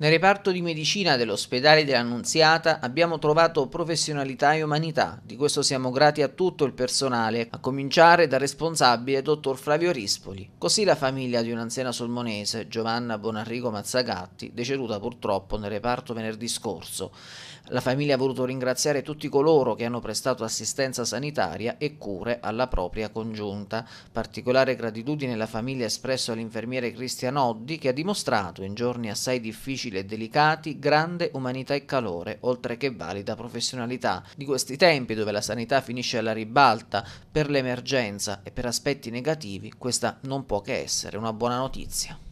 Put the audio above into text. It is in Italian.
Nel reparto di medicina dell'ospedale dell'Annunziata abbiamo trovato professionalità e umanità, di questo siamo grati a tutto il personale, a cominciare dal responsabile dottor Flavio Rispoli. Così la famiglia di un'anziana solmonese, Giovanna Bonarrigo Mazzagatti, deceduta purtroppo nel reparto venerdì scorso. La famiglia ha voluto ringraziare tutti coloro che hanno prestato assistenza sanitaria e cure alla propria congiunta. Particolare gratitudine la famiglia ha espresso all'infermiere Cristian Oddi che ha dimostrato in giorni assai difficili difficili e delicati, grande umanità e calore, oltre che valida professionalità. Di questi tempi, dove la sanità finisce alla ribalta per l'emergenza e per aspetti negativi, questa non può che essere una buona notizia.